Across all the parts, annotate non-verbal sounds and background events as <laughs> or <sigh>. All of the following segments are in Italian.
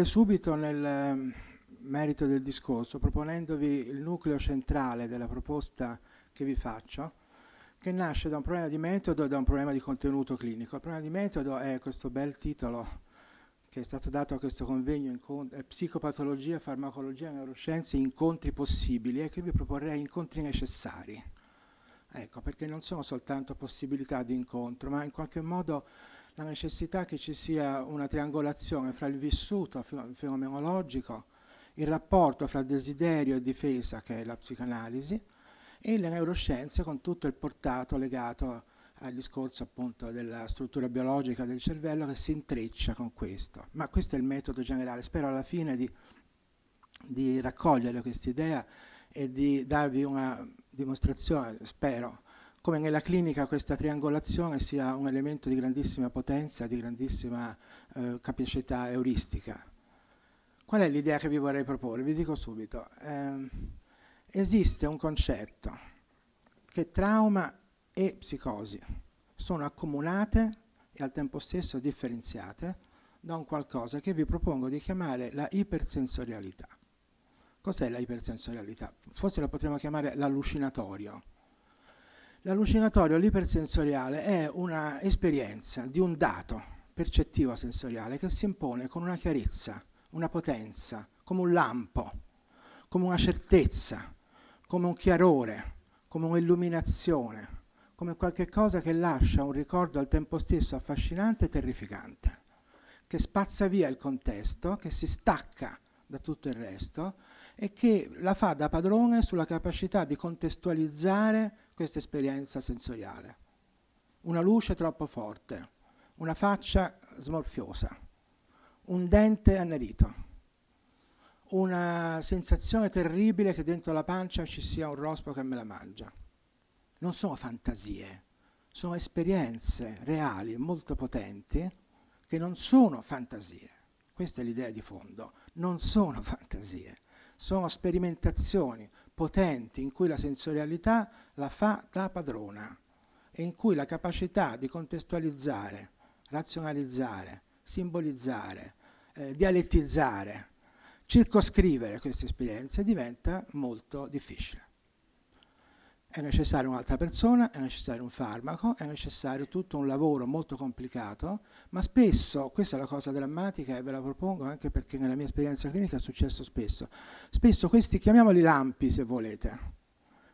entrare subito nel ehm, merito del discorso proponendovi il nucleo centrale della proposta che vi faccio, che nasce da un problema di metodo e da un problema di contenuto clinico. Il problema di metodo è questo bel titolo che è stato dato a questo convegno, eh, Psicopatologia, Farmacologia, e Neuroscienze, incontri possibili, e qui vi proporrei incontri necessari. Ecco, perché non sono soltanto possibilità di incontro, ma in qualche modo la necessità che ci sia una triangolazione fra il vissuto fenomenologico, il rapporto fra desiderio e difesa, che è la psicanalisi, e le neuroscienze con tutto il portato legato al discorso appunto della struttura biologica del cervello che si intreccia con questo. Ma questo è il metodo generale. Spero alla fine di, di raccogliere questa idea e di darvi una dimostrazione, spero, come nella clinica questa triangolazione sia un elemento di grandissima potenza, di grandissima eh, capacità euristica. Qual è l'idea che vi vorrei proporre? Vi dico subito. Eh, esiste un concetto che trauma e psicosi sono accomunate e al tempo stesso differenziate da un qualcosa che vi propongo di chiamare la ipersensorialità. Cos'è la ipersensorialità? Forse la potremmo chiamare l'allucinatorio L'allucinatorio l'ipersensoriale è un'esperienza di un dato percettivo sensoriale che si impone con una chiarezza, una potenza, come un lampo, come una certezza, come un chiarore, come un'illuminazione, come qualche cosa che lascia un ricordo al tempo stesso affascinante e terrificante, che spazza via il contesto, che si stacca da tutto il resto e che la fa da padrone sulla capacità di contestualizzare questa esperienza sensoriale. Una luce troppo forte, una faccia smorfiosa, un dente annerito, una sensazione terribile che dentro la pancia ci sia un rospo che me la mangia. Non sono fantasie, sono esperienze reali molto potenti che non sono fantasie. Questa è l'idea di fondo, non sono <laughs> fantasie sono sperimentazioni potenti in cui la sensorialità la fa da padrona e in cui la capacità di contestualizzare, razionalizzare, simbolizzare, eh, dialettizzare, circoscrivere queste esperienze diventa molto difficile è necessaria un'altra persona, è necessario un farmaco, è necessario tutto un lavoro molto complicato, ma spesso, questa è la cosa drammatica e ve la propongo anche perché nella mia esperienza clinica è successo spesso, spesso questi, chiamiamoli lampi se volete,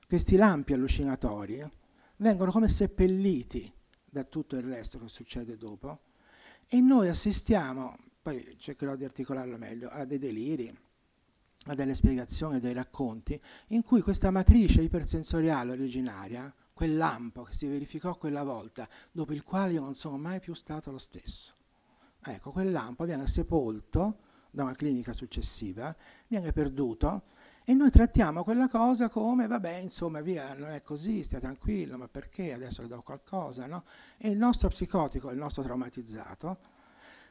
questi lampi allucinatori vengono come seppelliti da tutto il resto che succede dopo e noi assistiamo, poi cercherò di articolarlo meglio, a dei deliri, a delle spiegazioni, a dei racconti, in cui questa matrice ipersensoriale originaria, quel lampo che si verificò quella volta, dopo il quale io non sono mai più stato lo stesso. Ecco, quel lampo viene sepolto da una clinica successiva, viene perduto e noi trattiamo quella cosa come, vabbè, insomma, via, non è così, stia tranquillo, ma perché adesso le do qualcosa, no? E il nostro psicotico, il nostro traumatizzato,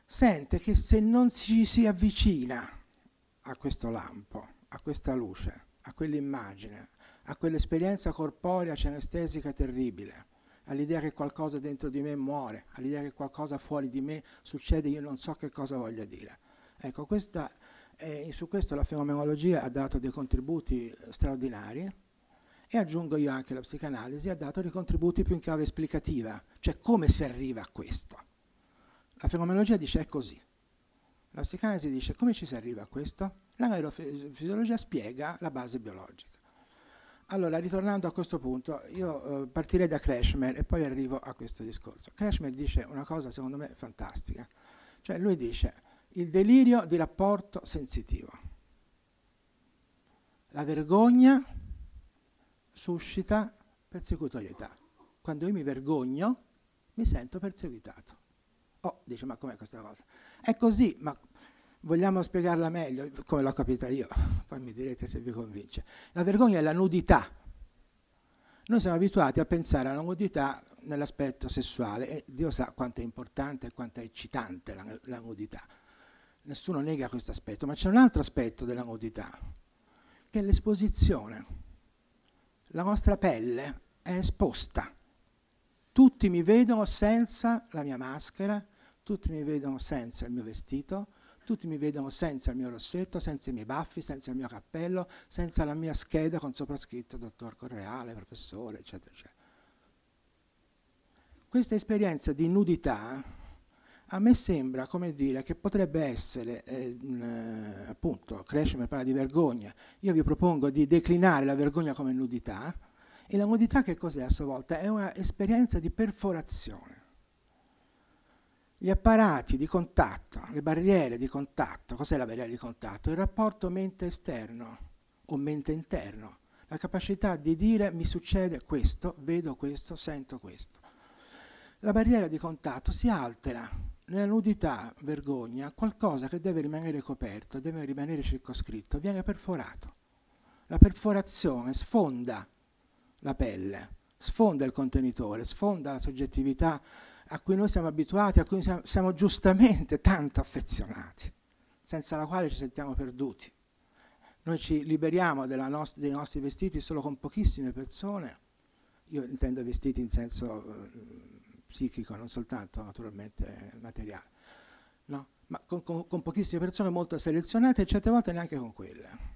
sente che se non ci si avvicina a questo lampo, a questa luce, a quell'immagine, a quell'esperienza corporea cenestesica terribile, all'idea che qualcosa dentro di me muore, all'idea che qualcosa fuori di me succede, io non so che cosa voglia dire. Ecco, questa, eh, su questo la fenomenologia ha dato dei contributi straordinari e aggiungo io anche la psicanalisi ha dato dei contributi più in chiave esplicativa, cioè come si arriva a questo. La fenomenologia dice è così, la psicanalisi dice come ci si arriva a questo? La neurofisiologia spiega la base biologica. Allora, ritornando a questo punto, io eh, partirei da Kreshmer e poi arrivo a questo discorso. Kreshmer dice una cosa secondo me fantastica, cioè lui dice il delirio di rapporto sensitivo. La vergogna suscita persecutorietà. Quando io mi vergogno mi sento perseguitato. Oh, dice, ma com'è questa cosa? È così, ma vogliamo spiegarla meglio, come l'ho capita io, <laughs> poi mi direte se vi convince. La vergogna è la nudità. Noi siamo abituati a pensare alla nudità nell'aspetto sessuale e Dio sa quanto è importante e quanto è eccitante la, la nudità. Nessuno nega questo aspetto, ma c'è un altro aspetto della nudità, che è l'esposizione. La nostra pelle è esposta. Tutti mi vedono senza la mia maschera, tutti mi vedono senza il mio vestito, tutti mi vedono senza il mio rossetto, senza i miei baffi, senza il mio cappello, senza la mia scheda con sopra scritto dottor Correale, professore, eccetera, eccetera. Questa esperienza di nudità a me sembra, come dire, che potrebbe essere, ehm, eh, mh, appunto, Kreshmer parla di vergogna, io vi propongo di declinare la vergogna come nudità, e la nudità che cos'è a sua volta? È un'esperienza di perforazione gli apparati di contatto, le barriere di contatto. Cos'è la barriera di contatto? Il rapporto mente esterno o mente interno. La capacità di dire mi succede questo, vedo questo, sento questo. La barriera di contatto si altera nella nudità, vergogna, qualcosa che deve rimanere coperto, deve rimanere circoscritto, viene perforato. La perforazione sfonda la pelle, sfonda il contenitore, sfonda la soggettività a cui noi siamo abituati, a cui siamo, giustamente tanto affezionati, senza la quale ci sentiamo perduti. Noi ci liberiamo nost- dei nostri vestiti solo con pochissime persone, io intendo vestiti in senso eh, psichico, non soltanto naturalmente materiale, no? ma con, con, con, pochissime persone molto selezionate e certe volte neanche con quelle.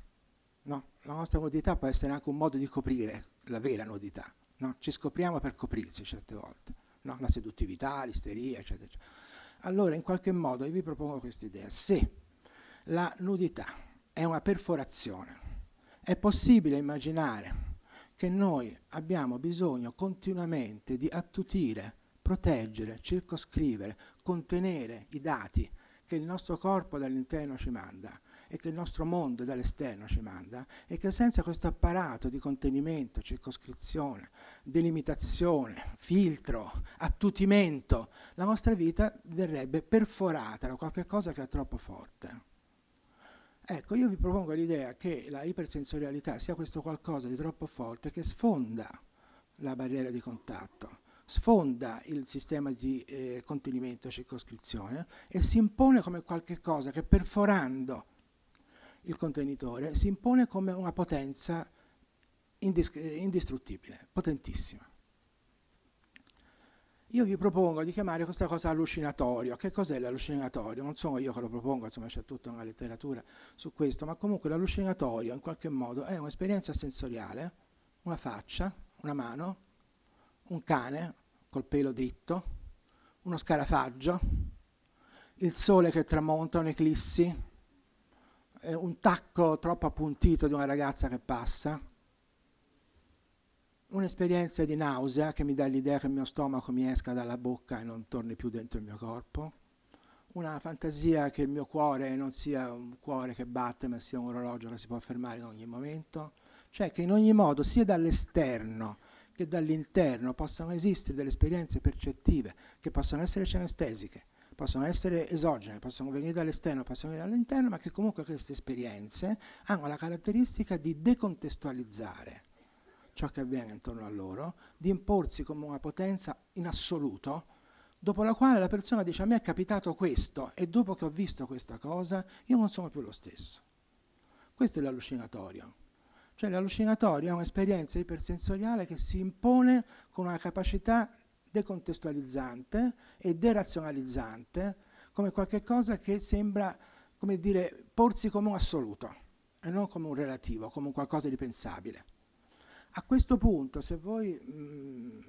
No? La nostra nudità può essere anche un modo di coprire la vera nudità, no? ci scopriamo per coprirsi certe volte no? la seduttività, l'isteria, eccetera, eccetera. Allora, in qualche modo, io vi propongo questa idea. Se la nudità è una perforazione, è possibile immaginare che noi abbiamo bisogno continuamente di attutire, proteggere, circoscrivere, contenere i dati che il nostro corpo dall'interno ci manda e che il nostro mondo dall'esterno ci manda e che senza questo apparato di contenimento, circoscrizione, delimitazione, filtro, attutimento, la nostra vita verrebbe perforata da qualche cosa che è troppo forte. Ecco, io vi propongo l'idea che la ipersensorialità sia questo qualcosa di troppo forte che sfonda la barriera di contatto, sfonda il sistema di eh, contenimento e circoscrizione e si impone come qualche cosa che perforando il contenitore, si impone come una potenza indistruttibile, potentissima. Io vi propongo di chiamare questa cosa allucinatorio. Che cos'è l'allucinatorio? Non sono io che lo propongo, insomma c'è tutta una letteratura su questo, ma comunque l'allucinatorio in qualche modo è un'esperienza sensoriale, una faccia, una mano, un cane col pelo dritto, uno scarafaggio, il sole che tramonta, un'eclissi, un tacco troppo appuntito di una ragazza che passa, un'esperienza di nausea che mi dà l'idea che il mio stomaco mi esca dalla bocca e non torni più dentro il mio corpo, una fantasia che il mio cuore non sia un cuore che batte ma sia un orologio che si può fermare in ogni momento, cioè che in ogni modo sia dall'esterno che dall'interno possano esistere delle esperienze percettive che possono essere canestesiche possono essere esogene, possono venire dall'esterno, possono venire dall'interno, ma che comunque queste esperienze hanno la caratteristica di decontestualizzare ciò che avviene intorno a loro, di imporsi come una potenza in assoluto, dopo la quale la persona dice a me è capitato questo e dopo che ho visto questa cosa io non sono più lo stesso. Questo è l'allucinatorio. Cioè l'allucinatorio è un'esperienza ipersensoriale che si impone con una capacità decontestualizzante e derazionalizzante come qualcosa che sembra come dire, porsi come un assoluto e non come un relativo, come un qualcosa di pensabile. A questo punto, se voi mh, mm,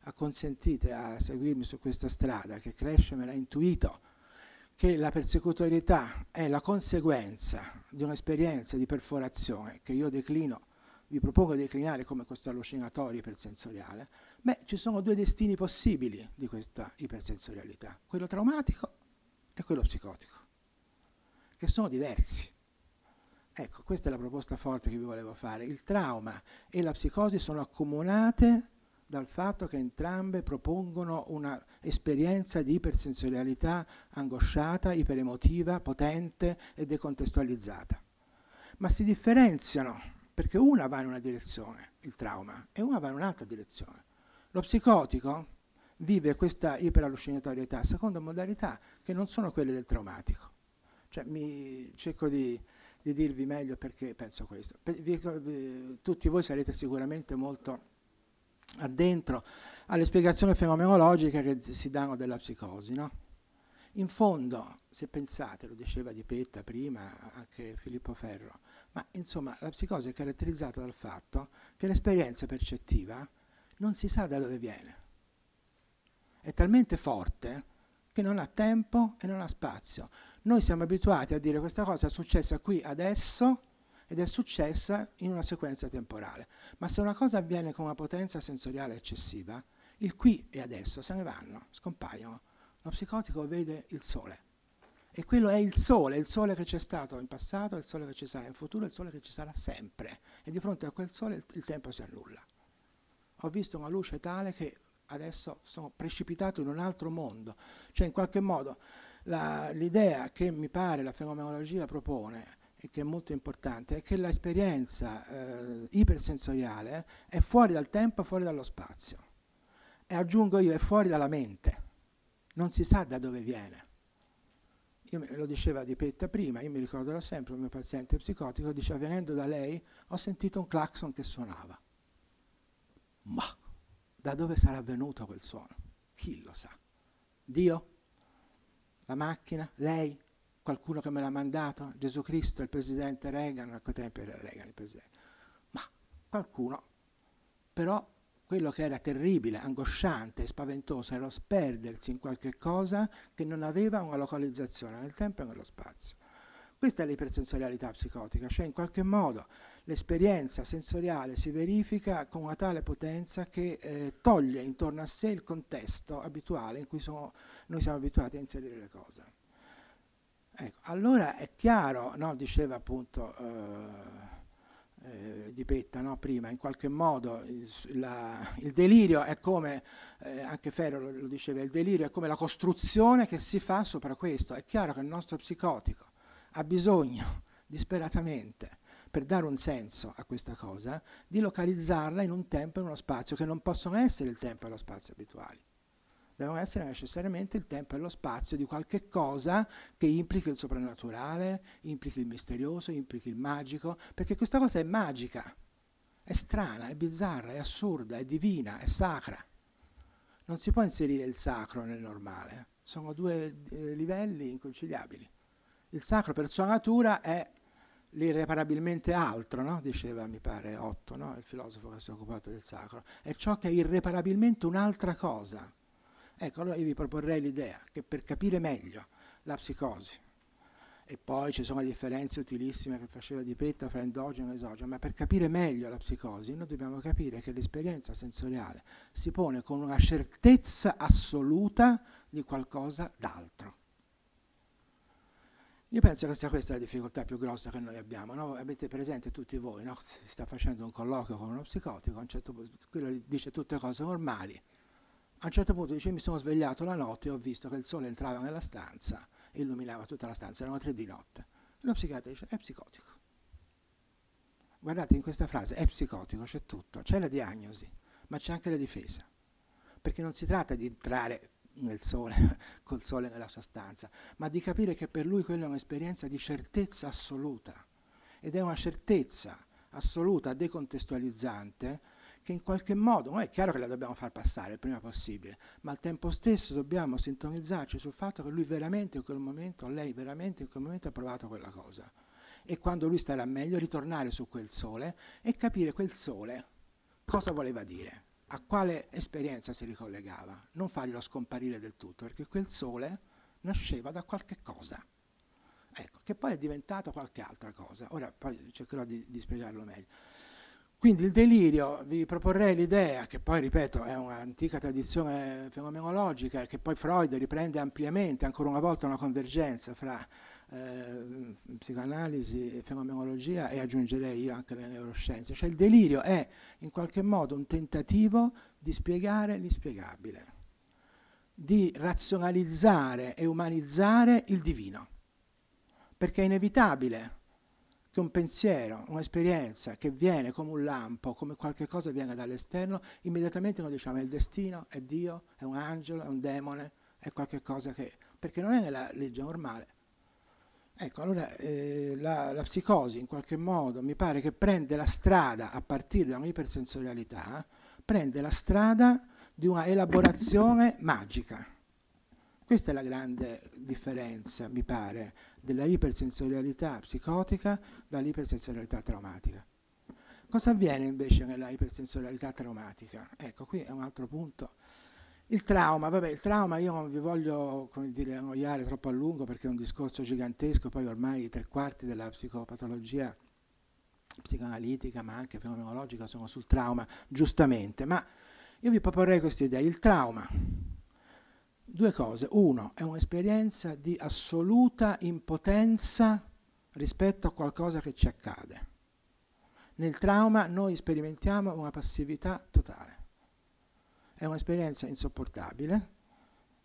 acconsentite a seguirmi su questa strada, che Cresce me l'ha intuito, che la persecutorietà è la conseguenza di un'esperienza di perforazione che io declino, vi propongo di declinare come questo allucinatorio ipersensoriale, Beh, ci sono due destini possibili di questa ipersensorialità, quello traumatico e quello psicotico, che sono diversi. Ecco, questa è la proposta forte che vi volevo fare. Il trauma e la psicosi sono accomunate dal fatto che entrambe propongono un'esperienza di ipersensorialità angosciata, iperemotiva, potente e decontestualizzata. Ma si differenziano perché una va in una direzione, il trauma, e una va in un'altra direzione. Lo psicotico vive questa iperallucinatorietà secondo modalità che non sono quelle del traumatico. Cioè, mi cerco di, di dirvi meglio perché penso questo. tutti voi sarete sicuramente molto addentro alle spiegazioni fenomenologiche che si danno della psicosi, no? In fondo, se pensate, lo diceva Di Petta prima, anche Filippo Ferro, ma insomma la psicosi è caratterizzata dal fatto che l'esperienza percettiva non si sa da dove viene. È talmente forte che non ha tempo e non ha spazio. Noi siamo abituati a dire questa cosa è successa qui adesso ed è successa in una sequenza temporale. Ma se una cosa avviene con una potenza sensoriale eccessiva, il qui e adesso se ne vanno, scompaiono. Lo psicotico vede il sole. E quello è il sole, il sole che c'è stato in passato, il sole che ci sarà in futuro, il sole che ci sarà sempre. E di fronte a quel sole il, tempo si annulla ho visto una luce tale che adesso sono precipitato in un altro mondo. Cioè, in qualche modo, la, l'idea che mi pare la fenomenologia propone e che è molto importante è che l'esperienza eh, ipersensoriale è fuori dal tempo, fuori dallo spazio. E aggiungo io, è fuori dalla mente. Non si sa da dove viene. Io, lo diceva Di Petta prima, io mi ricorderò sempre un mio paziente psicotico, diceva venendo da lei ho sentito un clacson che suonava. Ma da dove sarà venuto quel suono? Chi lo sa? Dio? La macchina? Lei? Qualcuno che me l'ha mandato? Gesù Cristo, il presidente Reagan, a quei tempi era Reagan il presidente. Ma qualcuno. Però quello che era terribile, angosciante, spaventoso era lo sperdersi in qualche cosa che non aveva una localizzazione nel tempo e nello spazio. Questa è l'ipersensorialità psicotica, cioè in qualche modo L'esperienza sensoriale si verifica con una tale potenza che eh, toglie intorno a sé il contesto abituale in cui sono, noi siamo abituati a inserire le cose. Ecco, allora è chiaro, no, diceva appunto eh, eh, Di Petta no, prima, in qualche modo il, la, il delirio è come, eh, anche Ferro lo, lo, diceva, il delirio è come la costruzione che si fa sopra questo. È chiaro che il nostro psicotico ha bisogno disperatamente per dare un senso a questa cosa, di localizzarla in un tempo e in uno spazio che non possono essere il tempo e lo spazio abituali. Devono essere necessariamente il tempo e lo spazio di qualche cosa che implichi il soprannaturale, implichi il misterioso, implichi il magico, perché questa cosa è magica, è strana, è bizzarra, è assurda, è divina, è sacra. Non si può inserire il sacro nel normale, sono due eh, livelli inconciliabili. Il sacro per sua natura è l'irreparabilmente altro, no? diceva mi pare Otto, no? il filosofo che si è occupato del sacro, è ciò che è irreparabilmente un'altra cosa. Ecco, allora io vi proporrei l'idea che per capire meglio la psicosi, e poi ci sono differenze utilissime che faceva Di Petta fra endogeno e esogeno, ma per capire meglio la psicosi noi dobbiamo capire che l'esperienza sensoriale si pone con una certezza assoluta di qualcosa d'altro. Io penso che sia questa la difficoltà più grossa che noi abbiamo. No? Avete presente tutti voi, no? si sta facendo un colloquio con uno psicotico, a un certo punto, quello dice tutte cose normali, a un certo punto dice mi sono svegliato la notte e ho visto che il sole entrava nella stanza e illuminava tutta la stanza, erano tre di notte. Lo psichiatra dice è psicotico. Guardate, in questa frase è psicotico, c'è tutto, c'è la diagnosi, ma c'è anche la difesa. Perché non si tratta di entrare nel sole, <laughs> col sole nella sua stanza, ma di capire che per lui quella è un'esperienza di certezza assoluta ed è una certezza assoluta, decontestualizzante, che in qualche modo, no, è chiaro che la dobbiamo far passare il prima possibile, ma al tempo stesso dobbiamo sintonizzarci sul fatto che lui veramente in quel momento, lei veramente in quel momento ha provato quella cosa. E quando lui starà meglio, ritornare su quel sole e capire quel sole cosa voleva dire a quale esperienza si ricollegava? Non farglielo scomparire del tutto, perché quel sole nasceva da qualche cosa, ecco, che poi è diventato qualche altra cosa. Ora poi cercherò di, di spiegarlo meglio. Quindi il delirio, vi proporrei l'idea, che poi ripeto è un'antica tradizione fenomenologica, che poi Freud riprende ampiamente, ancora una volta una convergenza fra eh, psicoanalisi psicanalisi, fenomenologia e aggiungerei io anche le neuroscienze. Cioè il delirio è in qualche modo un tentativo di spiegare l'inspiegabile, di razionalizzare e umanizzare il divino, perché è inevitabile che un pensiero, un'esperienza che viene come un lampo, come qualche cosa viene dall'esterno, immediatamente noi diciamo ah, è il destino, è Dio, è un angelo, è un demone, è qualche cosa che... perché non è nella legge normale. Ecco, allora eh, la, la, psicosi in qualche modo mi pare che prende la strada, a partire da un'ipersensorialità, prende la strada di una elaborazione magica. Questa è la grande differenza, mi pare, della ipersensorialità psicotica dall'ipersensorialità traumatica. Cosa avviene invece nella ipersensorialità traumatica? Ecco, qui è un altro punto il trauma, vabbè, il trauma io non vi voglio dire, annoiare troppo a lungo perché è un discorso gigantesco, poi ormai tre quarti della psicopatologia psicoanalitica ma anche fenomenologica sono sul trauma, giustamente, ma io vi proporrei questa idea. Il trauma, due cose. Uno, è un'esperienza di assoluta impotenza rispetto a qualcosa che ci accade. Nel trauma noi sperimentiamo una passività totale è un'esperienza insopportabile,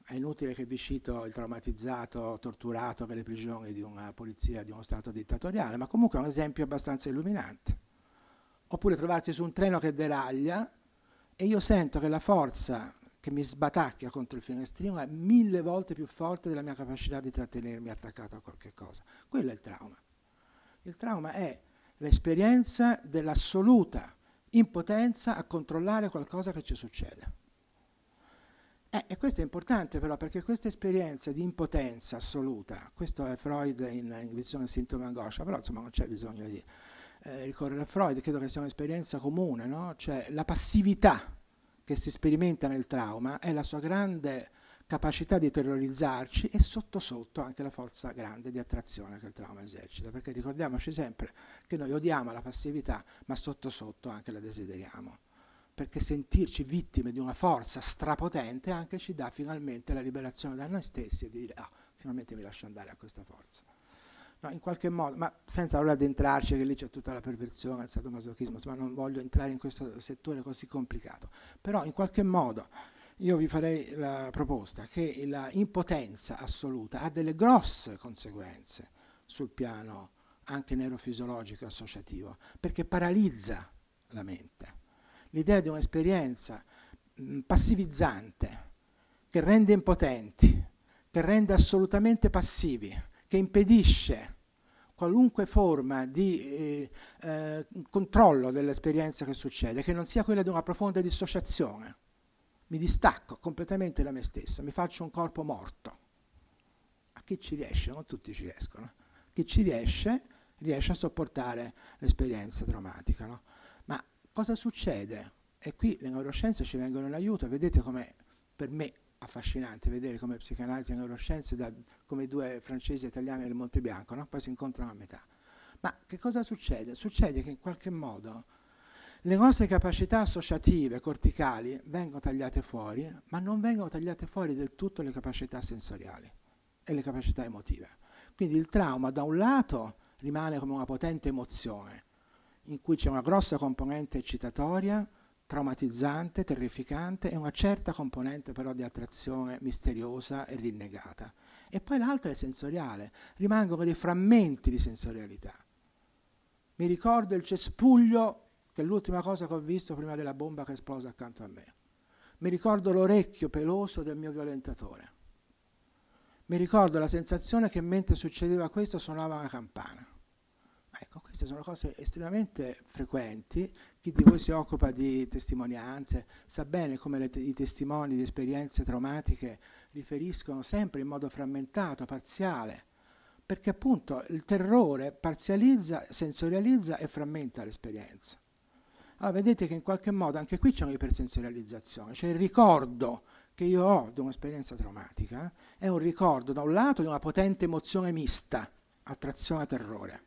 è inutile che vi cito il traumatizzato, torturato nelle prigioni di una polizia di uno Stato dittatoriale, ma comunque è un esempio abbastanza illuminante. Oppure trovarsi su un treno che deraglia e io sento che la forza che mi sbatacchia contro il finestrino è mille volte più forte della mia capacità di trattenermi attaccato a qualche cosa. Quello è il trauma. Il trauma è l'esperienza dell'assoluta impotenza a controllare qualcosa che ci succede. Eh, e questo è importante però perché questa esperienza di impotenza assoluta, questo è Freud in, in visione sintomo angoscia, però insomma non c'è bisogno di eh, ricorrere a Freud, credo che sia un'esperienza comune, no? cioè la passività che si sperimenta nel trauma è la sua grande capacità di terrorizzarci e sotto sotto anche la forza grande di attrazione che il trauma esercita, perché ricordiamoci sempre che noi odiamo la passività ma sotto sotto anche la desideriamo perché sentirci vittime di una forza strapotente anche ci dà finalmente la liberazione da noi stessi e di dire ah, finalmente mi lascio andare a questa forza. No, in qualche modo, ma senza ora addentrarci che lì c'è tutta la perversione, il sadomasochismo, insomma non voglio entrare in questo settore così complicato, però in qualche modo io vi farei la proposta che la impotenza assoluta ha delle grosse conseguenze sul piano anche neurofisiologico e associativo, perché paralizza la mente l'idea di un'esperienza mm, passivizzante che rende impotenti, che rende assolutamente passivi, che impedisce qualunque forma di eh, eh, controllo dell'esperienza che succede, che non sia quella di una profonda dissociazione. Mi distacco completamente da me stesso, mi faccio un corpo morto. A chi ci riesce? Non tutti ci riescono. Chi ci riesce riesce a sopportare l'esperienza traumatica. No? Cosa succede? E qui le neuroscienze ci vengono in aiuto, vedete come per me affascinante vedere come psicanalisi e neuroscienze da, come due francesi italiani del Monte Bianco, no? poi si incontrano a metà. Ma che cosa succede? Succede che in qualche modo le nostre capacità associative, corticali, vengono tagliate fuori, ma non vengono tagliate fuori del tutto le capacità sensoriali e le capacità emotive. Quindi il trauma da un lato rimane come una potente emozione, in cui c'è una grossa componente eccitatoria, traumatizzante, terrificante e una certa componente però di attrazione misteriosa e rinnegata. E poi l'altra è sensoriale, rimangono dei frammenti di sensorialità. Mi ricordo il cespuglio, che è l'ultima cosa che ho visto prima della bomba che è esplosa accanto a me. Mi ricordo l'orecchio peloso del mio violentatore. Mi ricordo la sensazione che mentre succedeva questo suonava una campana Ecco, queste sono cose estremamente frequenti. Chi di voi si occupa di testimonianze sa bene come te i testimoni di esperienze traumatiche riferiscono sempre in modo frammentato, parziale, perché appunto il terrore parzializza, sensorializza e frammenta l'esperienza. Allora vedete che in qualche modo anche qui c'è un'ipersensorializzazione, cioè il ricordo che io ho di un'esperienza traumatica eh, è un ricordo da un lato di una potente emozione mista, attrazione a terrore,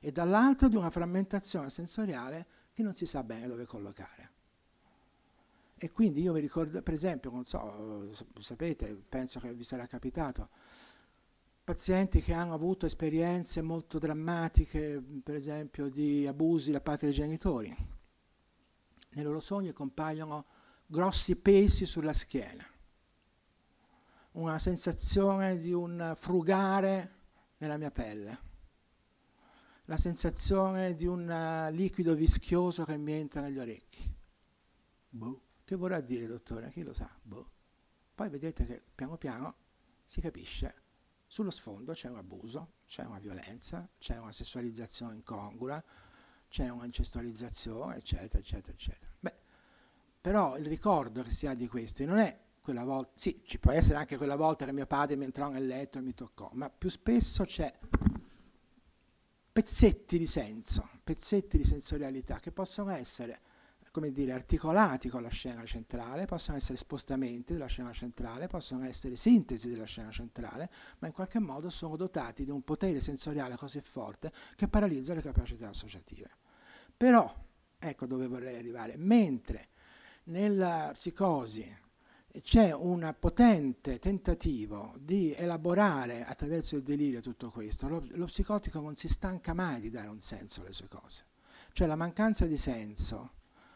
e dall'altro di una frammentazione sensoriale che non si sa bene dove collocare. E quindi io mi ricordo, per esempio, non so, sapete, penso che vi sarà capitato, pazienti che hanno avuto esperienze molto drammatiche, per esempio di abusi da parte dei genitori. Nei loro sogni compaiono grossi pesi sulla schiena, una sensazione di un frugare nella mia pelle la sensazione di un eh, liquido vischioso che mi entra negli orecchi. Boh. Che vorrà dire, dottore? Chi lo sa? Boh. Poi vedete che piano piano si capisce. Sullo sfondo c'è un abuso, c'è una violenza, c'è una sessualizzazione incongrua, c'è un'ancestualizzazione, eccetera, eccetera, eccetera. Beh, però il ricordo che si ha di questi non è quella volta, sì, ci può essere anche quella volta che mio padre mi entrò nel letto e mi toccò, ma più spesso c'è pezzetti di senso, pezzetti di sensorialità che possono essere come dire, articolati con la scena centrale, possono essere spostamenti della scena centrale, possono essere sintesi della scena centrale, ma in qualche modo sono dotati di un potere sensoriale così forte che paralizza le capacità associative. Però, ecco dove vorrei arrivare, mentre nella psicosi c'è un potente tentativo di elaborare attraverso il delirio tutto questo. Lo, lo, psicotico non si stanca mai di dare un senso alle sue cose. Cioè la mancanza di senso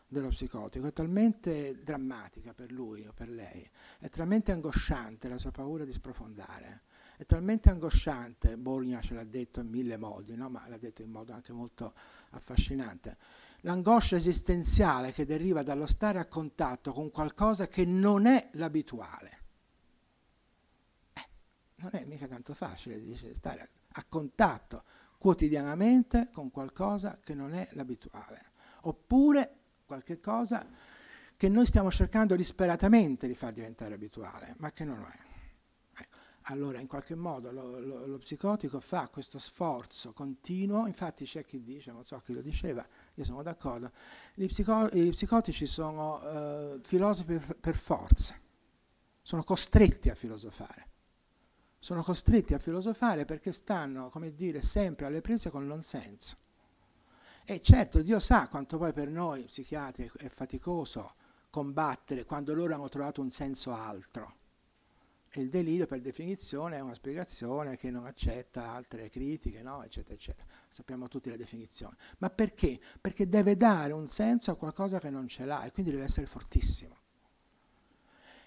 dello psicotico è talmente drammatica per lui o per lei, è talmente angosciante la sua paura di sprofondare, è talmente angosciante, Borgna ce l'ha detto in mille modi, no? ma l'ha detto in modo anche molto affascinante, l'angoscia esistenziale che deriva dallo stare a contatto con qualcosa che non è l'abituale. Eh, non è mica tanto facile, dice, stare a contatto quotidianamente con qualcosa che non è l'abituale, oppure qualche cosa che noi stiamo cercando disperatamente di far diventare abituale, ma che non lo è. Allora, in qualche modo lo, lo, lo, psicotico fa questo sforzo continuo, infatti c'è chi dice, non so chi lo diceva, io sono d'accordo, gli, psico gli psicotici sono eh, filosofi per, forza, sono costretti a filosofare, sono costretti a filosofare perché stanno, come dire, sempre alle prese con non senso. E certo Dio sa quanto poi per noi psichiatri è faticoso combattere quando loro hanno trovato un senso altro e il delirio per definizione è una spiegazione che non accetta altre critiche, no? eccetera, eccetera. Sappiamo tutti la definizione. Ma perché? Perché deve dare un senso a qualcosa che non ce l'ha e quindi deve essere fortissimo.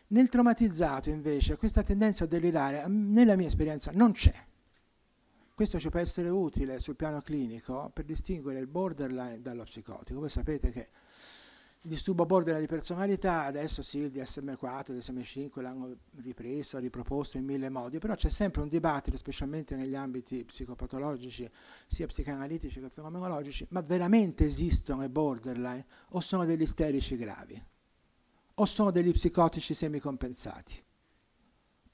Nel traumatizzato invece questa tendenza a delirare, mm, nella mia esperienza, non c'è. Questo ci può essere utile sul piano clinico per distinguere il borderline dallo psicotico. Voi sapete che disturbo borderline di personalità, adesso sì, il DSM4, il DSM5 l'hanno ripreso, riproposto in mille modi, però c'è sempre un dibattito, specialmente negli ambiti psicopatologici, sia psicanalitici che fenomenologici, ma veramente esistono i borderline o sono degli isterici gravi? O sono degli psicotici semicompensati?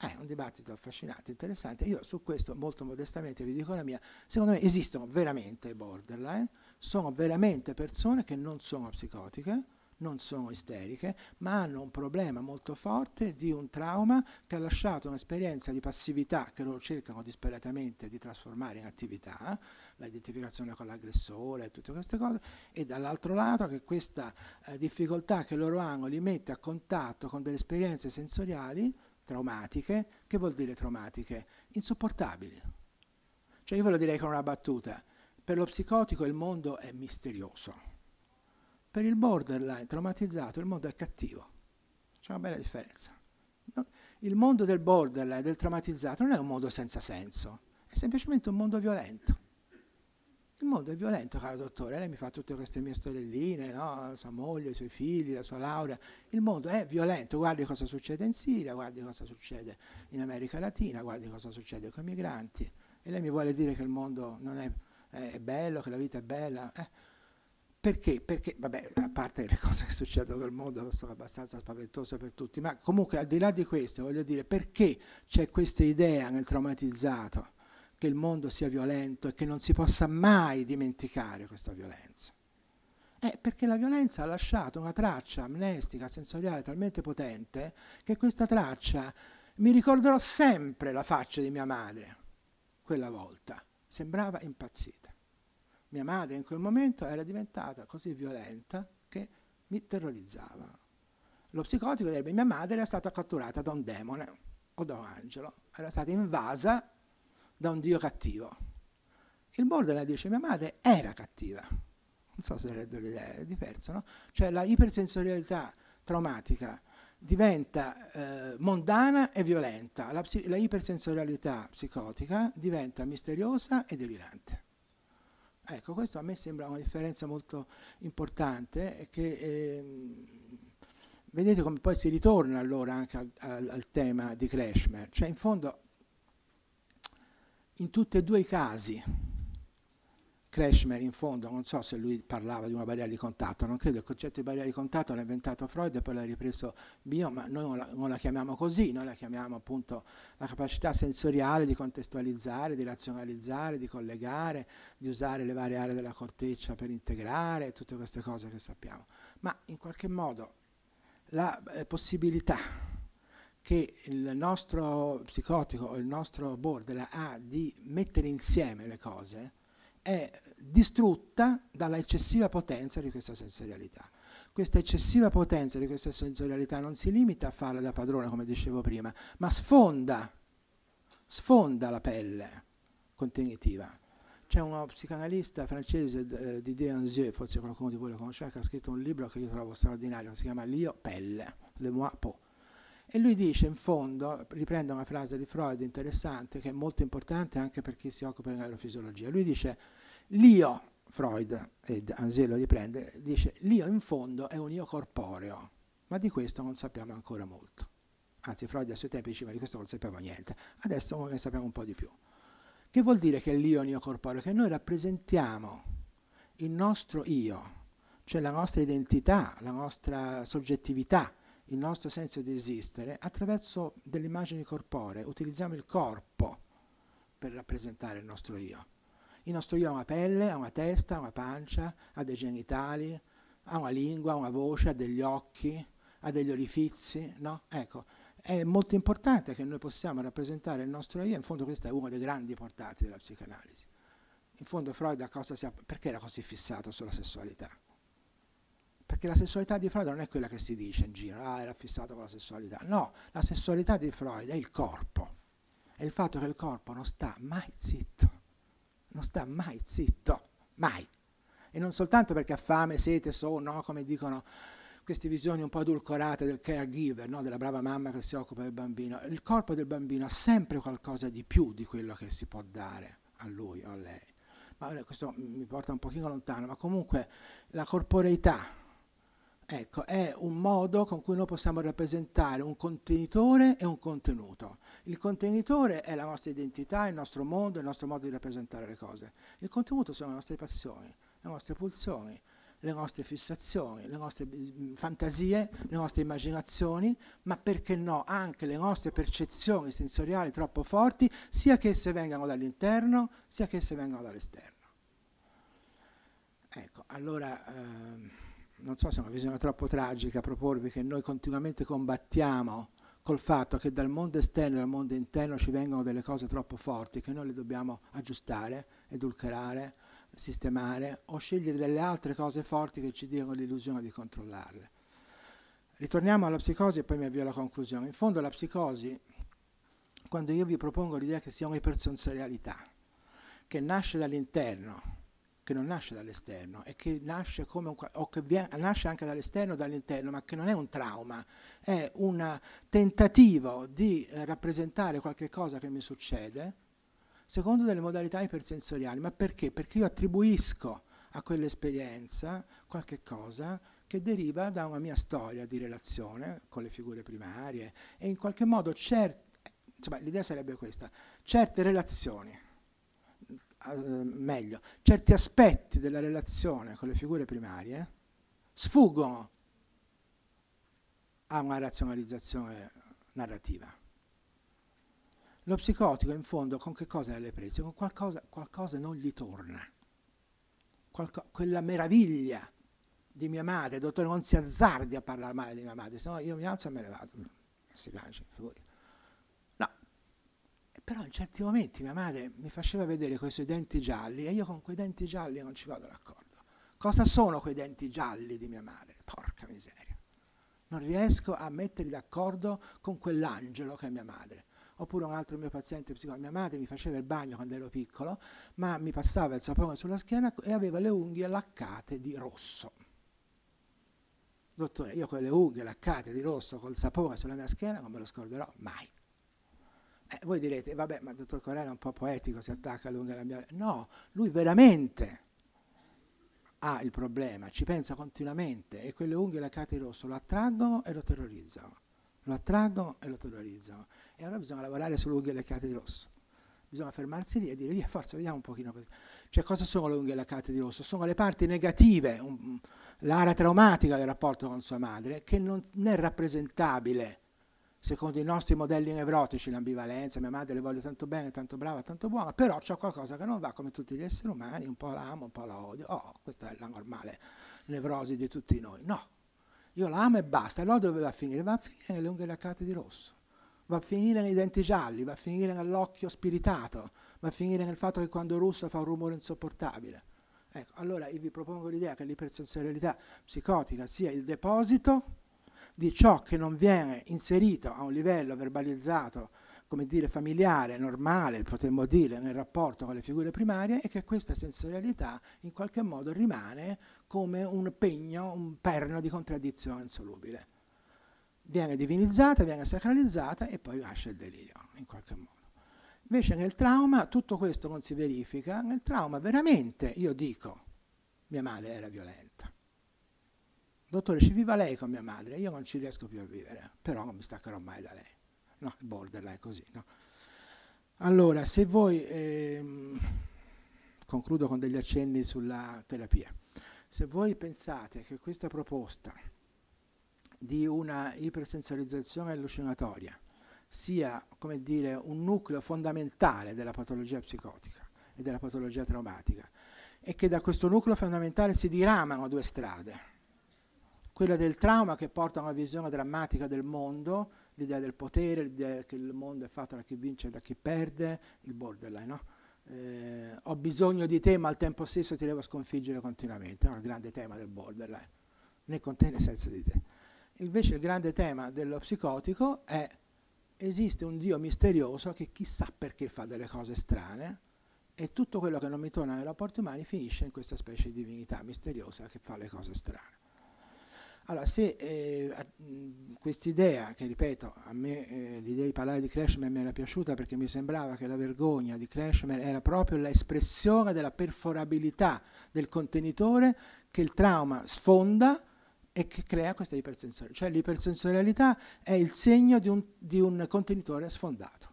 È eh, un dibattito affascinante, interessante. Io su questo molto modestamente vi dico la mia. Secondo me esistono veramente i borderline, sono veramente persone che non sono psicotiche, non sono isteriche, ma hanno un problema molto forte di un trauma che ha lasciato un'esperienza di passività che loro cercano disperatamente di trasformare in attività, l'identificazione con l'aggressore e tutte queste cose, e dall'altro lato che questa eh, difficoltà che loro hanno li mette a contatto con delle esperienze sensoriali traumatiche, che vuol dire traumatiche? Insopportabili. Cioè io ve lo direi con una battuta, per lo psicotico il mondo è misterioso per il borderline traumatizzato il mondo è cattivo. C'è una bella differenza. Il mondo del borderline, del traumatizzato, non è un mondo senza senso, è semplicemente un mondo violento. Il mondo è violento, caro dottore, lei mi fa tutte queste mie sorelline, no? sua moglie, i suoi figli, la sua laurea. Il mondo è violento, guardi cosa succede in Siria, guardi cosa succede in America Latina, guardi cosa succede con i migranti. E lei mi vuole dire che il mondo non è, è bello, che la vita è bella. Eh? Perché? Perché, vabbè, a parte le cose che succedono nel mondo sono abbastanza spaventose per tutti, ma comunque al di là di questo, voglio dire, perché c'è questa idea nel traumatizzato che il mondo sia violento e che non si possa mai dimenticare questa violenza? È eh, perché la violenza ha lasciato una traccia amnestica, sensoriale talmente potente che questa traccia mi ricorderò sempre la faccia di mia madre quella volta. Sembrava impazzita. Mia madre in quel momento era diventata così violenta che mi terrorizzava. Lo psicotico direbbe mia madre era stata catturata da un demone o da un angelo, era stata invasa da un dio cattivo. Il borderline dice mia madre era cattiva. Non so se rendo l'idea, è diverso, no? Cioè la ipersensorialità traumatica diventa eh, mondana e violenta, la, la ipersensorialità psicotica diventa misteriosa e delirante. Ecco, questo a me sembra una differenza molto importante che, eh, vedete come poi si ritorna allora anche al, al, al tema di Kreshmer, cioè in fondo in tutti e due i casi Kreshmer in fondo, non so se lui parlava di una barriera di contatto, non credo, il concetto di barriera di contatto l'ha inventato Freud e poi l'ha ripreso Bio, ma noi non la, non la, chiamiamo così, noi la chiamiamo appunto la capacità sensoriale di contestualizzare, di razionalizzare, di collegare, di usare le varie aree della corteccia per integrare, tutte queste cose che sappiamo. Ma in qualche modo la eh, possibilità che il nostro psicotico, o il nostro borderline ha di mettere insieme le cose, è distrutta dalla eccessiva potenza di questa sensorialità. Questa eccessiva potenza di questa sensorialità non si limita a farla da padrone, come dicevo prima, ma sfonda, sfonda la pelle contenitiva. C'è uno psicanalista francese eh, di De Anzieux, forse qualcuno di voi lo conosce, che ha scritto un libro che io trovo straordinario, che si chiama L'Io Pelle, Le Moi Peau e lui dice in fondo, riprende una frase di Freud interessante che è molto importante anche per chi si occupa di neurofisiologia, lui dice l'io, Freud, ed Anzio riprende, dice l'io in fondo è un io corporeo, ma di questo non sappiamo ancora molto. Anzi, Freud a suoi tempi diceva di questo non sappiamo niente, adesso ne sappiamo un po' di più. Che vuol dire che l'io è un io corporeo? Che noi rappresentiamo il nostro io, cioè la nostra identità, la nostra soggettività, il nostro senso di esistere attraverso delle immagini corporee, utilizziamo il corpo per rappresentare il nostro io. Il nostro io ha una pelle, ha una testa, ha una pancia, ha dei genitali, ha una lingua, ha una voce, ha degli occhi, ha degli orifizi, no? Ecco, è molto importante che noi possiamo rappresentare il nostro io, in fondo questo è uno dei grandi portati della psicanalisi. In fondo Freud a cosa si è, perché era così fissato sulla sessualità? Perché la sessualità di Freud non è quella che si dice in giro, ah era fissato con la sessualità. No, la sessualità di Freud è il corpo. È il fatto che il corpo non sta mai zitto. Non sta mai zitto, mai. E non soltanto perché ha fame, sete, sonno, come dicono queste visioni un po' edulcorate del caregiver, no? della brava mamma che si occupa del bambino. Il corpo del bambino ha sempre qualcosa di più di quello che si può dare a lui o a lei. Ma questo mi porta un pochino lontano, ma comunque la corporeità Ecco, è un modo con cui noi possiamo rappresentare un contenitore e un contenuto. Il contenitore è la nostra identità, il nostro mondo, il nostro modo di rappresentare le cose. Il contenuto sono le nostre passioni, le nostre pulsioni, le nostre fissazioni, le nostre mm, fantasie, le nostre immaginazioni, ma perché no anche le nostre percezioni sensoriali troppo forti, sia che esse vengano dall'interno, sia che esse vengano dall'esterno. Ecco, allora... Ehm, non so se è una visione troppo tragica proporvi che noi continuamente combattiamo col fatto che dal mondo esterno e dal mondo interno ci vengono delle cose troppo forti che noi le dobbiamo aggiustare, edulcorare, sistemare o scegliere delle altre cose forti che ci diano l'illusione di controllarle. Ritorniamo alla psicosi e poi mi avvio alla conclusione. In fondo la psicosi, quando io vi propongo l'idea che sia un'ipersensorialità, che nasce dall'interno, che non nasce dall'esterno e che nasce, un, che via, nasce anche dall'esterno o dall'interno, ma che non è un trauma, è un tentativo di eh, rappresentare qualche cosa che mi succede secondo delle modalità ipersensoriali. Ma perché? Perché io attribuisco a quell'esperienza qualche cosa che deriva da una mia storia di relazione con le figure primarie e in qualche modo certe, l'idea sarebbe questa, certe relazioni eh, meglio, certi aspetti della relazione con le figure primarie sfuggono a una razionalizzazione narrativa. Lo psicotico in fondo con che cosa è alle prese? Con qualcosa, qualcosa non gli torna. Qualco, quella meraviglia di mia madre, dottore non si azzardi a parlare male di mia madre, se no io mi alzo e me ne vado. Si piace, figurati. Però in certi momenti mia madre mi faceva vedere quei suoi denti gialli e io con quei denti gialli non ci vado d'accordo. Cosa sono quei denti gialli di mia madre? Porca miseria. Non riesco a metterli d'accordo con quell'angelo che è mia madre. Oppure un altro mio paziente psicologo, mia madre mi faceva il bagno quando ero piccolo, ma mi passava il sapone sulla schiena e aveva le unghie laccate di rosso. Dottore, io con le unghie laccate di rosso col sapone sulla mia schiena non me lo scorderò mai. Eh, voi direte, vabbè, ma il dottor Corella è un po' poetico, si attacca lungo la mia... No, lui veramente ha il problema, ci pensa continuamente e quelle unghie laccate di rosso lo attraggono e lo terrorizzano. Lo attraggono e lo terrorizzano. E allora bisogna lavorare sulle unghie laccate di rosso. Bisogna fermarsi lì e dire, via, forza, vediamo un pochino così. Cioè, cosa sono le unghie laccate di rosso? Sono le parti negative, l'area traumatica del rapporto con sua madre, che non è rappresentabile secondo i nostri modelli nevrotici l'ambivalenza, mia madre le voglio tanto bene, tanto brava, tanto buona, però c'è qualcosa che non va come tutti gli esseri umani, un po' l'amo, un po' la odio, oh, questa è la normale nevrosi di tutti noi, no, io l'amo e basta, e l'odio dove va a finire? Va a finire nelle unghie laccate di rosso, va a finire nei denti gialli, va a finire nell'occhio spiritato, va a finire nel fatto che quando russa fa un rumore insopportabile. Ecco, allora io vi propongo l'idea che l'ipersensorialità psicotica sia il deposito di ciò che non viene inserito a un livello verbalizzato, come dire, familiare, normale, potremmo dire, nel rapporto con le figure primarie e che questa sensorialità in qualche modo rimane come un pegno, un perno di contraddizione insolubile. Viene divinizzata, viene sacralizzata e poi nasce il delirio, in qualche modo. Invece nel trauma tutto questo non si verifica, nel trauma veramente io dico mia madre era violenta, dottore ci viva lei con mia madre, io non ci riesco più a vivere, però non mi staccherò mai da lei. No, il borderline è così, no? Allora, se voi, ehm, concludo con degli accenni sulla terapia, se voi pensate che questa proposta di una ipersensualizzazione allucinatoria sia, come dire, un nucleo fondamentale della patologia psicotica e della patologia traumatica e che da questo nucleo fondamentale si diramano due strade, quella del trauma che porta a una visione drammatica del mondo, l'idea del potere, l'idea che il mondo è fatto da chi vince e da chi perde, il borderline, no? eh, ho bisogno di te ma al tempo stesso ti devo sconfiggere continuamente, no? il grande tema del borderline, né con te né senza di te. Invece il grande tema dello psicotico è esiste un Dio misterioso che chissà perché fa delle cose strane e tutto quello che non mi torna nei rapporti umani finisce in questa specie di divinità misteriosa che fa le cose strane. Allora, se eh, quest'idea, che ripeto, a me eh, l'idea di parlare di Kreshmer mi era piaciuta perché mi sembrava che la vergogna di Kreshmer era proprio l'espressione della perforabilità del contenitore che il trauma sfonda e che crea questa ipersensorialità. Cioè l'ipersensorialità è il segno di un, di un contenitore sfondato,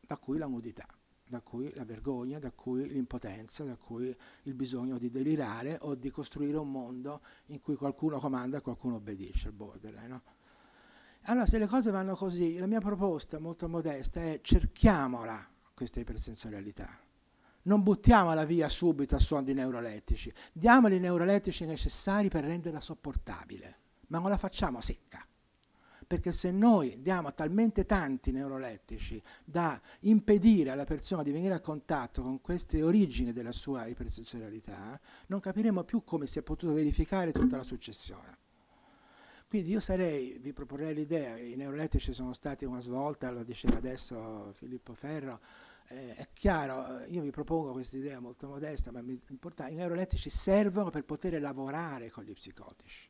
da cui la nudità da cui la vergogna, da cui l'impotenza, da cui il bisogno di delirare o di costruire un mondo in cui qualcuno comanda e qualcuno obbedisce, il borderline. No? Allora, se le cose vanno così, la mia proposta molto modesta è cerchiamola questa ipersensorialità. Non buttiamola via subito a suon di neurolettici, Diamo i neurolettici necessari per renderla sopportabile, ma non la facciamo secca perché se noi diamo talmente tanti neurolettici da impedire alla persona di venire a contatto con queste origini della sua ipersensorialità, non capiremo più come si è potuto verificare tutta la successione. Quindi io sarei, vi proporrei l'idea, i neurolettici sono stati una svolta, lo diceva adesso Filippo Ferro, eh, è chiaro, eh, io vi propongo questa idea molto modesta, ma mi importa, i neurolettici servono per poter lavorare con gli psicotici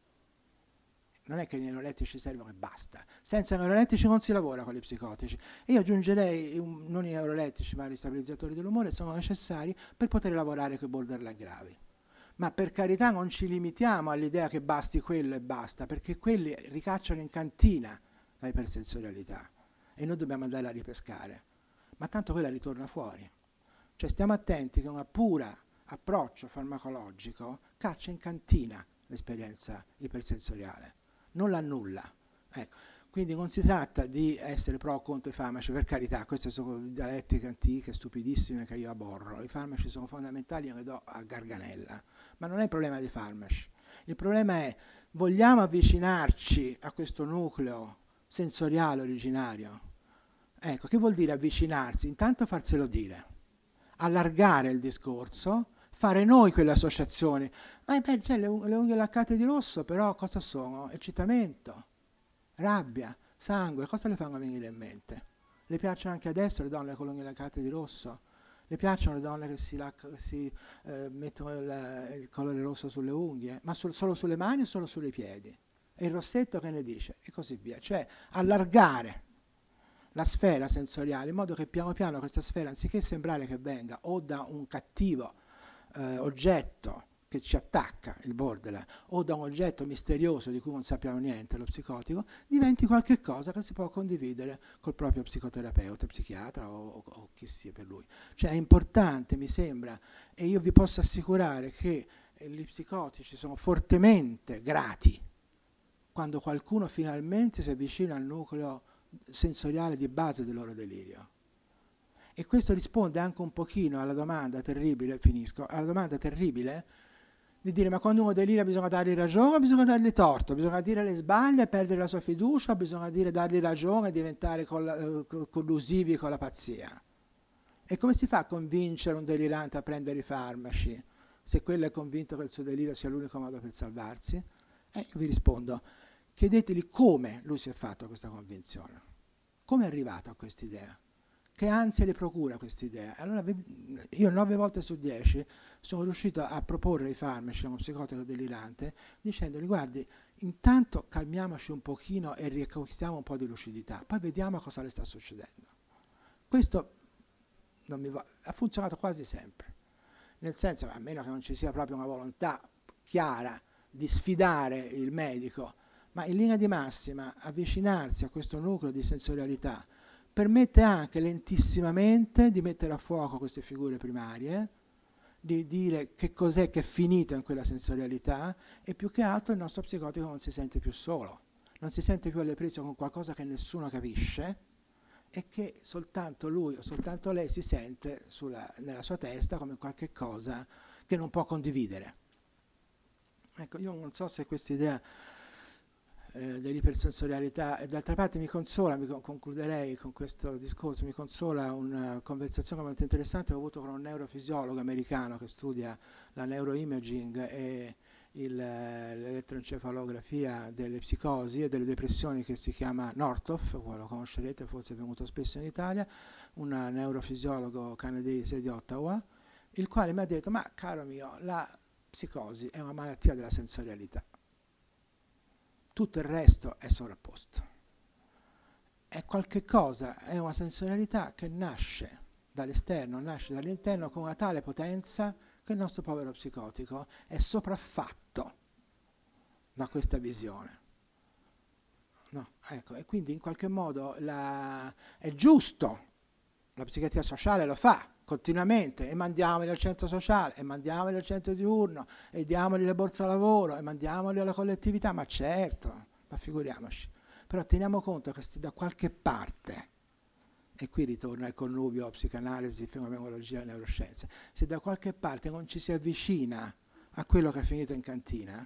non è che i neurolettici servono e basta. Senza neurolettici non si lavora con gli psicotici. E io aggiungerei, un, non i neurolettici, ma gli stabilizzatori dell'umore sono necessari per poter lavorare con i borderline gravi. Ma per carità non ci limitiamo all'idea che basti quello e basta, perché quelli ricacciano in cantina la ipersensorialità e noi dobbiamo andare a ripescare. Ma tanto quella ritorna fuori. Cioè stiamo attenti che una pura approccio farmacologico caccia in cantina l'esperienza ipersensoriale non l'annulla. Ecco. Quindi non si tratta di essere pro o contro i farmaci, per carità, queste sono dialettiche antiche, stupidissime che io aborro. I farmaci sono fondamentali, io ne do a garganella. Ma non è il problema dei farmaci. Il problema è, vogliamo avvicinarci a questo nucleo sensoriale originario? Ecco, che vuol dire avvicinarsi? Intanto farselo dire, allargare il discorso, fare noi quell'associazione. Ah, beh, cioè, le, le unghie laccate di rosso, però cosa sono? Eccitamento, rabbia, sangue, cosa le fanno venire in mente? Le piacciono anche adesso le donne con le unghie laccate di rosso? Le piacciono le donne che si, lacca, si eh, mettono il, il, colore rosso sulle unghie? Ma sul, solo sulle mani o solo sui piedi? E il rossetto che ne dice? E così via. Cioè, allargare la sfera sensoriale, in modo che piano piano questa sfera, anziché sembrare che venga o da un cattivo eh, oggetto che ci attacca il borderline o da un oggetto misterioso di cui non sappiamo niente, lo psicotico, diventi qualcosa che si può condividere col proprio psicoterapeuta, psichiatra o, o, o chi sia per lui. Cioè è importante, mi sembra, e io vi posso assicurare che eh, gli psicotici sono fortemente grati quando qualcuno finalmente si avvicina al nucleo sensoriale di base del loro delirio. E questo risponde anche un pochino alla domanda terribile, finisco, alla domanda terribile di dire ma quando uno delira bisogna dargli ragione o bisogna dargli torto, bisogna dire le sbaglia, perdere la sua fiducia, o bisogna dire dargli ragione e diventare coll- eh, collusivi con la pazzia. E come si fa a convincere un delirante a prendere i farmaci se quello è convinto che il suo delirio sia l'unico modo per salvarsi? E eh, io vi rispondo, chiedeteli come lui si è fatto questa convinzione, come è arrivato a quest'idea che ansia le procura questa idea? Allora io nove volte su dieci sono riuscito a proporre i farmaci a un psicotico delirante dicendogli guardi intanto calmiamoci un pochino e riacquistiamo un po' di lucidità, poi vediamo cosa le sta succedendo. Questo va, ha funzionato quasi sempre, nel senso a meno che non ci sia proprio una volontà chiara di sfidare il medico, ma in linea di massima avvicinarsi a questo nucleo di sensorialità permette anche lentissimamente di mettere a fuoco queste figure primarie, di dire che cos'è che è finita in quella sensorialità e più che altro il nostro psicotico non si sente più solo, non si sente più alle prese con qualcosa che nessuno capisce e che soltanto lui o soltanto lei si sente sulla, nella sua testa come qualche cosa che non può condividere. Ecco, io non so se questa idea eh, dell'ipersensorialità e d'altra parte mi consola, mi con- concluderei con questo discorso, mi consola una conversazione molto interessante che ho avuto con un neurofisiologo americano che studia la neuroimaging e il, l'elettroencefalografia delle psicosi e delle depressioni che si chiama Nortoff, lo conoscerete, forse è venuto spesso in Italia, un neurofisiologo canadese di Ottawa, il quale mi ha detto ma caro mio, la psicosi è una malattia della sensorialità tutto il resto è sovrapposto. È qualche cosa, è una sensorialità che nasce dall'esterno, nasce dall'interno con una tale potenza che il nostro povero psicotico è sopraffatto da questa visione. No, ecco, e quindi in qualche modo la, è giusto, la psichiatria sociale lo fa, continuamente e mandiamoli al centro sociale, e mandiamoli al centro diurno, e diamoli le borse lavoro, e mandiamoli alla collettività, ma certo, ma figuriamoci. Però teniamo conto che se da qualche parte, e qui ritorna il connubio psicanalisi, fenomenologia e neuroscienze, se da qualche parte non ci si avvicina a quello che è finito in cantina,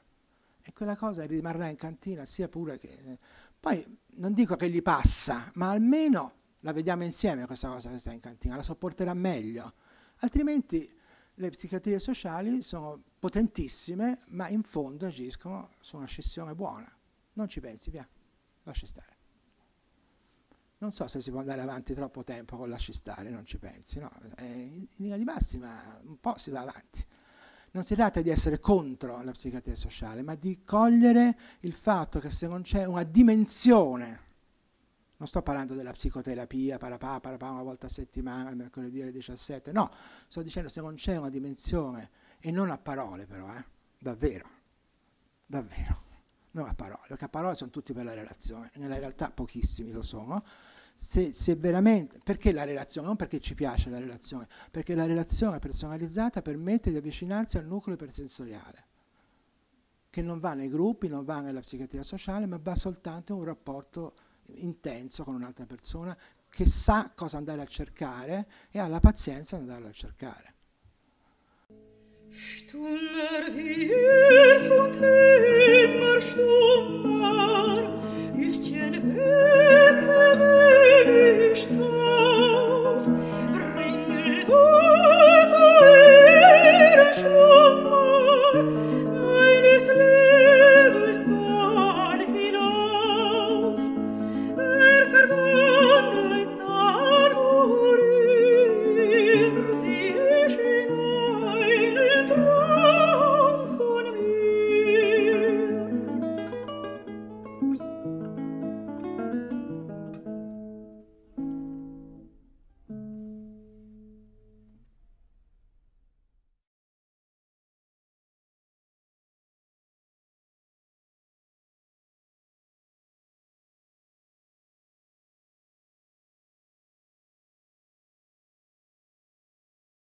e quella cosa rimarrà in cantina sia pure che... Eh, poi non dico che gli passa, ma almeno la vediamo insieme questa cosa che sta in cantina, la sopporterà meglio. Altrimenti le psichiatrie sociali sono potentissime, ma in fondo agiscono su una scissione buona. Non ci pensi, via, lasci stare. Non so se si può andare avanti troppo tempo con lasci stare, non ci pensi, no? in linea di massima un po' si va avanti. Non si tratta di essere contro la psichiatria sociale, ma di cogliere il fatto che se non c'è una dimensione non sto parlando della psicoterapia, parapà, parapà una volta a settimana, il mercoledì alle 17, no, sto dicendo se non c'è una dimensione, e non a parole però, eh, davvero, davvero, non a parole, perché a parole sono tutti per la relazione, nella realtà pochissimi lo sono, se, se, veramente, perché la relazione? Non perché ci piace la relazione, perché la relazione personalizzata permette di avvicinarsi al nucleo ipersensoriale, che non va nei gruppi, non va nella psichiatria sociale, ma va soltanto in un rapporto intenso con un'altra persona che sa cosa andare a cercare e ha la pazienza di andarlo a cercare. Stummer wir und immer stummer, ich tiene weg, was ich